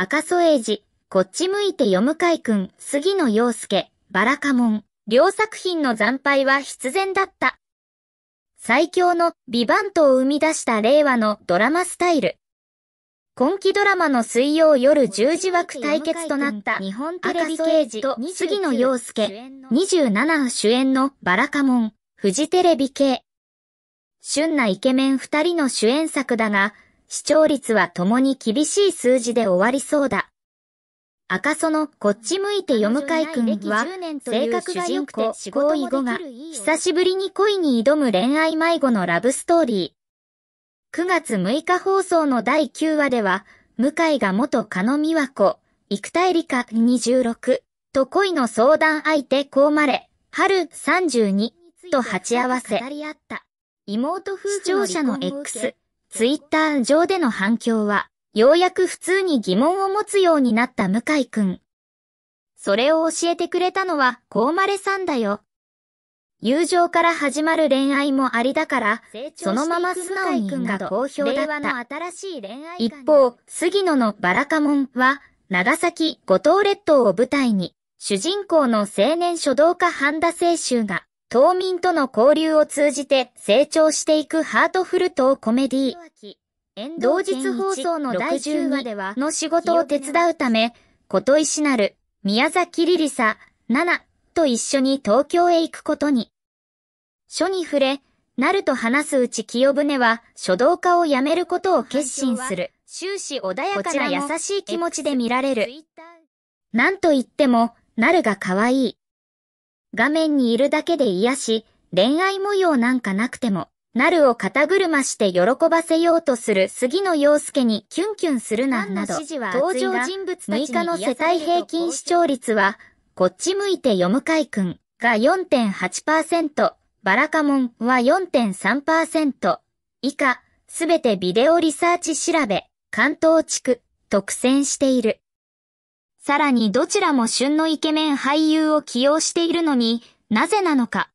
赤楚衛二、こっち向いて読むく君、杉野陽介、バラカモン、両作品の惨敗は必然だった。最強のビバントを生み出した令和のドラマスタイル。今期ドラマの水曜夜10時枠対決となった日本テレビ刑事と杉野陽介、27主演のバラカモン、フジテレビ系。旬なイケメン二人の主演作だが、視聴率は共に厳しい数字で終わりそうだ。赤そのこっち向いて読む海君は、性格が良くて思考以後が、久しぶりに恋に挑む恋愛迷子のラブストーリー。9月6日放送の第9話では、向井が元加野美和子、生田絵梨香26、と恋の相談相手こうまれ、春32、と鉢合わせ。妹夫婦の視聴者の X、ツイッター上での反響は、ようやく普通に疑問を持つようになった向井くん。それを教えてくれたのは、こうまれさんだよ。友情から始まる恋愛もありだから、そのまま素直にな好評だった。一方、杉野のバラカモンは、長崎五島列島を舞台に、主人公の青年書道家半田清舟が、島民との交流を通じて成長していくハートフルトコメディ同日放送の第10話では、の仕事を手伝うため、琴石なる、宮崎りりさ、なな、と一緒に東京へ行くことに。書に触れ、なると話すうち清船は書道家を辞めることを決心する。終始穏やかな優しい気持ちで見られる。なんと言っても、なるが可愛い。画面にいるだけで癒し、恋愛模様なんかなくても、なるを肩車して喜ばせようとする杉野陽介にキュンキュンするななど、登場人物6日の世帯平均視聴率は、こっち向いて読むかいくんが4.8%、バラカモンは4.3%、以下、すべてビデオリサーチ調べ、関東地区、特選している。さらにどちらも旬のイケメン俳優を起用しているのに、なぜなのか。